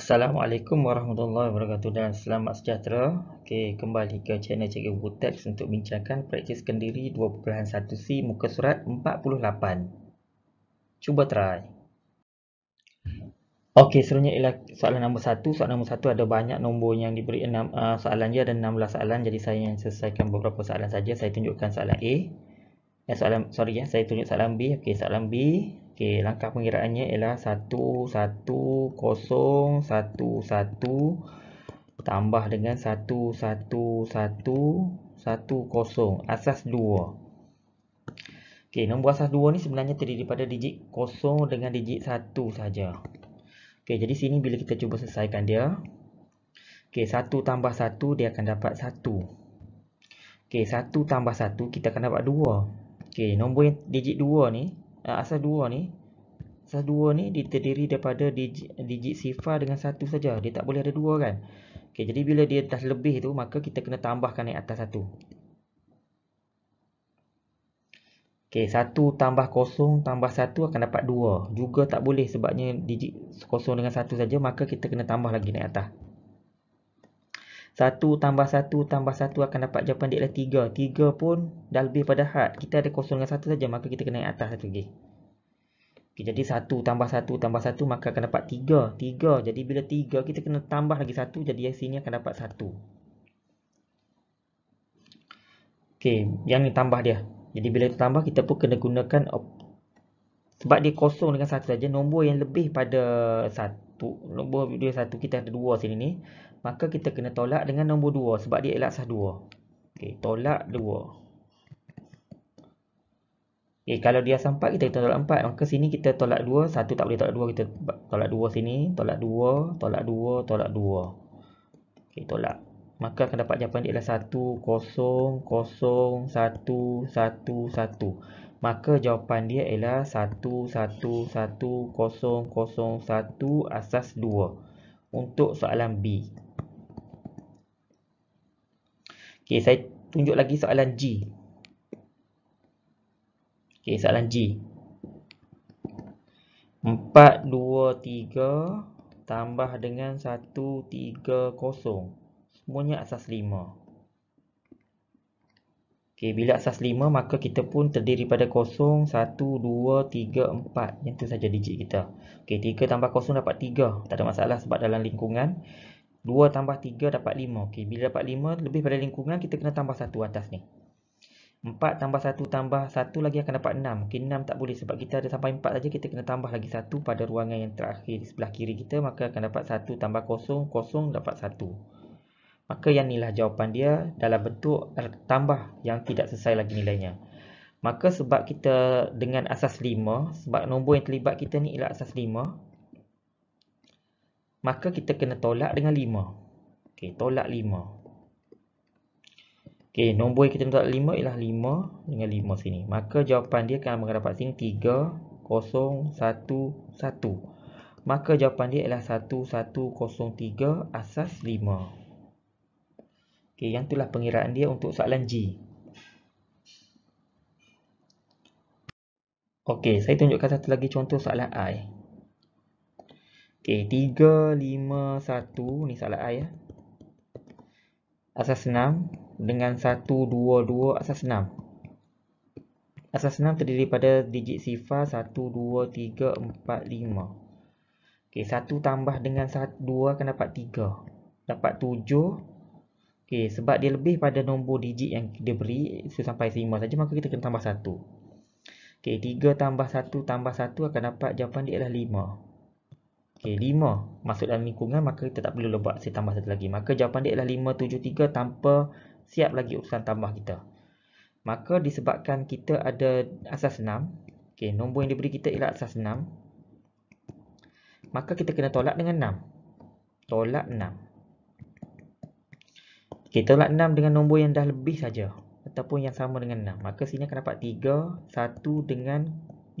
Assalamualaikum warahmatullahi wabarakatuh dan selamat sejahtera. Okey, kembali ke channel Cikgu Butex untuk bincangkan praktis kendiri 2.1C muka surat 48. Cuba try. Okey, seterusnya ialah soalan nombor 1. Soalan nombor 1 ada banyak nombor yang diberi 6 uh, soalan dia dan 16 soalan. Jadi saya yang selesaikan beberapa soalan saja. Saya tunjukkan soalan A. Eh, soalan sorry ya, saya tunjuk soalan B. Okey, soalan B Okey, langkah pengiraannya ialah 11011 tambah dengan 11110 asas 2. Okey, nombor asas 2 ni sebenarnya terdiri daripada digit 0 dengan digit 1 saja. Okey, jadi sini bila kita cuba selesaikan dia. Okey, 1 tambah 1 dia akan dapat 1. Okey, 1 tambah 1 kita akan dapat 2. Okey, nombor yang digit 2 ni Ah, asas 2 ni asas 2 ni dia terdiri daripada digit, digit sifar dengan satu saja dia tak boleh ada dua kan ok jadi bila dia atas lebih tu maka kita kena tambahkan naik atas satu. ok satu tambah kosong tambah satu akan dapat dua juga tak boleh sebabnya digit kosong dengan satu saja maka kita kena tambah lagi naik atas satu tambah satu tambah satu akan dapat jawapan dia adalah Tiga 3 pun dah lebih pada had Kita ada kosong dengan satu saja maka kita kena naik atas satu lagi okay, Jadi satu tambah satu tambah satu maka akan dapat tiga. Tiga jadi bila tiga kita kena tambah lagi satu jadi sini akan dapat satu. Okey, yang ni tambah dia Jadi bila tambah kita pun kena gunakan Sebab dia kosong dengan satu saja Nombor yang lebih pada satu. Nombor dia satu kita ada 2 sini ni maka kita kena tolak dengan nombor 2 sebab dia elak sah 2. Okey, tolak 2. Okey, kalau dia sampai 4 kita tolak 4. Maka sini kita tolak 2, satu tak boleh tolak 2, kita tolak 2 sini, tolak 2, tolak 2, tolak 2. Okey, tolak. Maka akan dapat jawapan dia ialah 1 0 0 1 1 1. 1. Maka jawapan dia ialah 1 1 1 0 0 1 asas 2 untuk soalan B Okey, saya tunjuk lagi soalan G. Okey, soalan G. 4, 2, 3 tambah dengan 1, 3, 0. Semuanya asas 5. Okey, bila asas 5 maka kita pun terdiri pada 0, 1, 2, 3, 4. Yang tu saja digit kita. Okey, 3 tambah 0 dapat 3. Tak ada masalah sebab dalam lingkungan. 2 tambah 3 dapat 5. Okey, bila dapat 5 lebih pada lingkungan kita kena tambah 1 atas ni. 4 tambah 1 tambah 1 lagi akan dapat 6. Okey, 6 tak boleh sebab kita ada sampai 4 saja kita kena tambah lagi 1 pada ruangan yang terakhir sebelah kiri kita maka akan dapat 1 tambah 0, 0 dapat 1. Maka yang inilah jawapan dia dalam bentuk eh, tambah yang tidak selesai lagi nilainya. Maka sebab kita dengan asas 5, sebab nombor yang terlibat kita ni ialah asas 5, maka kita kena tolak dengan 5. Okey, tolak 5. Okey, nombor yang kita nak tolak 5 ialah 5 dengan 5 sini. Maka jawapan dia akan mendapat sini 3 0 1 1. Maka jawapan dia ialah 1 1 0 3 asas 5. Okey, yang itulah pengiraan dia untuk soalan G. Okey, saya tunjukkan satu lagi contoh soalan I. Okey, 3, 5, 1 ni salah I ya. Asas 6 dengan 1, 2, 2 asas 6. Asas 6 terdiri daripada digit sifar 1, 2, 3, 4, 5. Okey, 1 tambah dengan 1, 2 akan dapat 3. Dapat 7. Okey, sebab dia lebih pada nombor digit yang dia beri, so sampai 5 saja maka kita kena tambah 1. Okey, 3 tambah 1 tambah 1 akan dapat jawapan dia adalah 5. Okey, lima masuk dalam lingkungan maka kita tak perlu lebat lah saya tambah satu lagi. Maka jawapan dia adalah lima tujuh tiga tanpa siap lagi urusan tambah kita. Maka disebabkan kita ada asas enam okey, nombor yang diberi kita ialah asas enam Maka kita kena tolak dengan enam Tolak enam Kita tolak enam dengan nombor yang dah lebih saja ataupun yang sama dengan enam Maka sini akan dapat 3 1 dengan 5.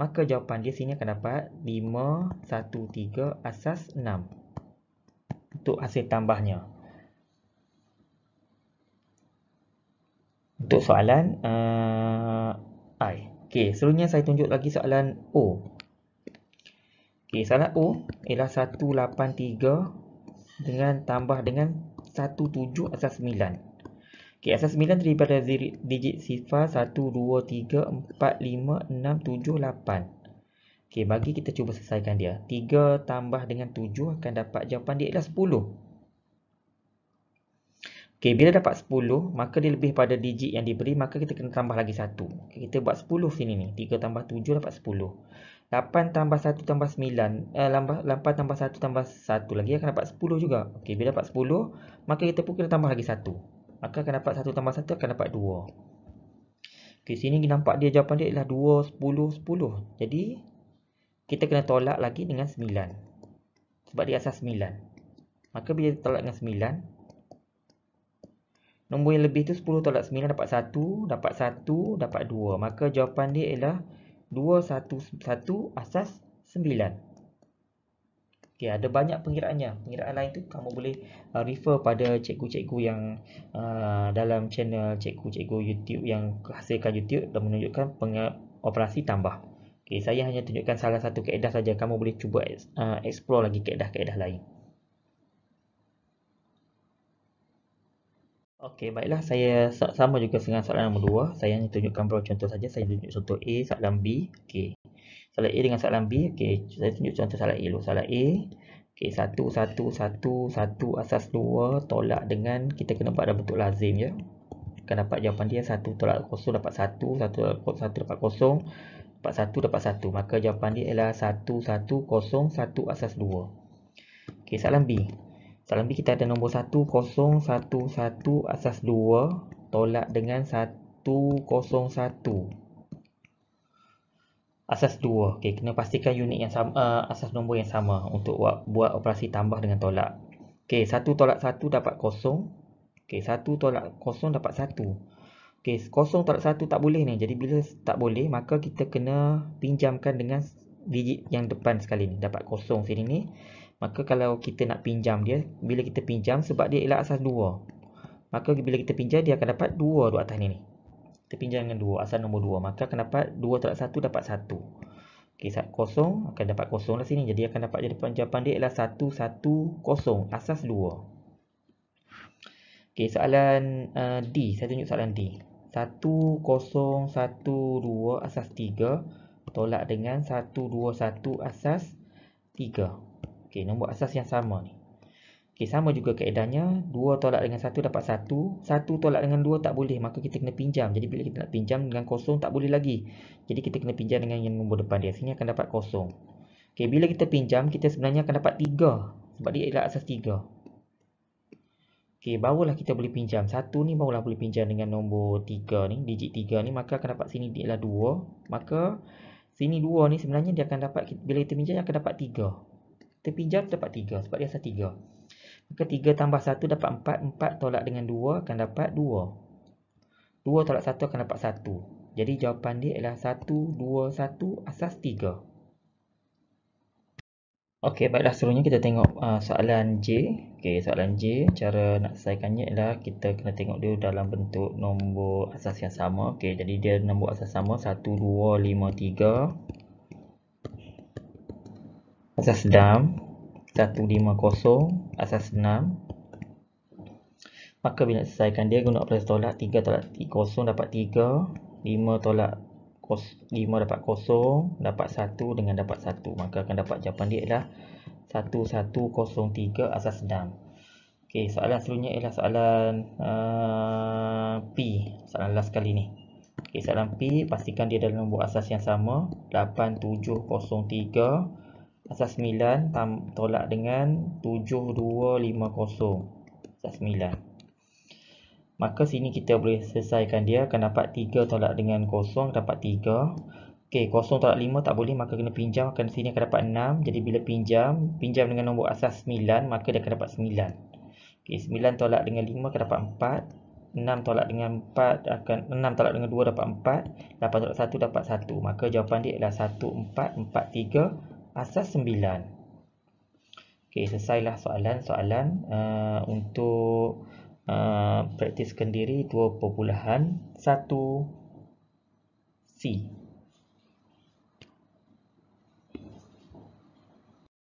Maka jawapan dia sini akan dapat 5, 1, 3, asas 6. Untuk hasil tambahnya. Untuk soalan uh, I. Okey, selanjutnya saya tunjuk lagi soalan O. Okey, soalan O ialah 183 dengan tambah dengan 17 asas 9. Okey, asas 9 terdiri pada digit sifar 1, 2, 3, 4, 5, 6, 7, 8. Okay, bagi kita cuba selesaikan dia. 3 tambah dengan 7 akan dapat jawapan dia ialah 10. Okay, bila dapat 10, maka dia lebih pada digit yang diberi, maka kita kena tambah lagi 1. Okay, kita buat 10 sini ni. 3 tambah 7 dapat 10. 8 tambah 1 tambah 9. Eh, 8 tambah 1 tambah 1 lagi akan dapat 10 juga. Okey, bila dapat 10, maka kita pun kena tambah lagi 1. 1. Maka akan dapat 1 tambah 1 akan dapat 2 Ok sini nampak dia jawapan dia ialah 2, 10, 10 Jadi kita kena tolak lagi dengan 9 Sebab dia asas 9 Maka bila tolak dengan 9 Nombor yang lebih tu 10 tolak 9 dapat 1 Dapat 1 dapat 2 Maka jawapan dia ialah 2, 1, 1 asas 9 Okay, ada banyak pengiraannya. Pengiraan lain tu kamu boleh uh, refer pada cikgu-cikgu yang uh, dalam channel cikgu-cikgu YouTube yang hasilkan YouTube dan menunjukkan operasi tambah. Okay, saya hanya tunjukkan salah satu keedah saja. Kamu boleh cuba uh, explore lagi keedah-keedah lain. Okey, baiklah. Saya sama juga dengan soalan nombor 2. Saya hanya tunjukkan bro contoh saja. Saya tunjuk contoh A, soalan B. Okey. Soalan A dengan soalan B. Okey, saya tunjuk contoh soalan A dulu. Soalan A. Okey, Satu satu satu satu asas dua tolak dengan kita kena buat dalam bentuk lazim ya. Kita dapat jawapan dia satu tolak kosong dapat satu satu tolak satu dapat kosong, Dapat satu dapat satu. Maka jawapan dia ialah satu satu kosong satu asas dua. Okey, soalan B. Soalan B kita ada nombor satu kosong satu satu asas dua tolak dengan satu 0, 1 asas 2 okey kena pastikan unit yang sama uh, asas nombor yang sama untuk buat, buat operasi tambah dengan tolak okey 1 tolak 1 dapat kosong. okey 1 tolak kosong dapat 1 okey kosong tolak 1 tak boleh ni jadi bila tak boleh maka kita kena pinjamkan dengan digit yang depan sekali ni dapat kosong sini ni maka kalau kita nak pinjam dia bila kita pinjam sebab dia ialah asas 2 maka bila kita pinjam dia akan dapat 2 di atas ni ni terpinjam dengan 2 asal nombor 2 maka akan dapat 2 tolak 1 dapat 1 ok saat kosong akan dapat kosong lah sini jadi akan dapat jawapan dia ialah 1 1 kosong asas 2 ok soalan uh, D saya tunjuk soalan D 1 kosong 1 2 asas 3 tolak dengan 1 2 1 asas 3 ok nombor asas yang sama ni Okey, sama juga keadaannya. 2 tolak dengan 1 dapat 1. 1 tolak dengan 2 tak boleh. Maka kita kena pinjam. Jadi, bila kita nak pinjam dengan kosong, tak boleh lagi. Jadi, kita kena pinjam dengan yang nombor depan dia. Sini akan dapat kosong. Okey, bila kita pinjam, kita sebenarnya akan dapat 3. Sebab dia adalah asas 3. Okey, barulah kita boleh pinjam. 1 ni barulah boleh pinjam dengan nombor 3 ni. Digit 3 ni. Maka akan dapat sini adalah 2. Maka, sini 2 ni sebenarnya dia akan dapat, bila kita pinjam, dia akan dapat 3. Kita pinjam, dapat 3. Sebab dia asas 3. 3. Maka 3 tambah 1 dapat 4. 4 tolak dengan 2 akan dapat 2. 2 tolak 1 akan dapat 1. Jadi jawapan dia ialah 1, 2, 1 asas 3. Okey, baiklah seluruhnya kita tengok uh, soalan J. Okey, soalan J, cara nak selesaikannya ialah kita kena tengok dia dalam bentuk nombor asas yang sama. Okey, jadi dia nombor asas sama 1, 2, 5, 3. Asas sedang. 150 asas 6 maka bila selesaikan dia guna operasi tolak 3 tolak 0 dapat 3 5 tolak 5 dapat 0 dapat 1 dengan dapat 1 maka akan dapat jawapan dia ialah 1103 asas 6 ok soalan selanjutnya ialah soalan uh, P soalan last kali ni ok soalan P pastikan dia dalam nombor asas yang sama 8703 asas 9 tolak dengan 7250 asas 9 maka sini kita boleh selesaikan dia akan dapat 3 tolak dengan 0 dapat 3 ok kosong tolak 5 tak boleh maka kena pinjam akan sini akan dapat 6 jadi bila pinjam pinjam dengan nombor asas 9 maka dia akan dapat 9 ok 9 tolak dengan 5 akan dapat 4 6 tolak dengan 4 akan 6 tolak dengan 2 dapat 4 8 tolak 1 dapat 1 maka jawapan dia adalah 1 4 4 3 Asas sembilan. Okey, selesailah soalan-soalan uh, untuk uh, praktiskan diri 2.1C.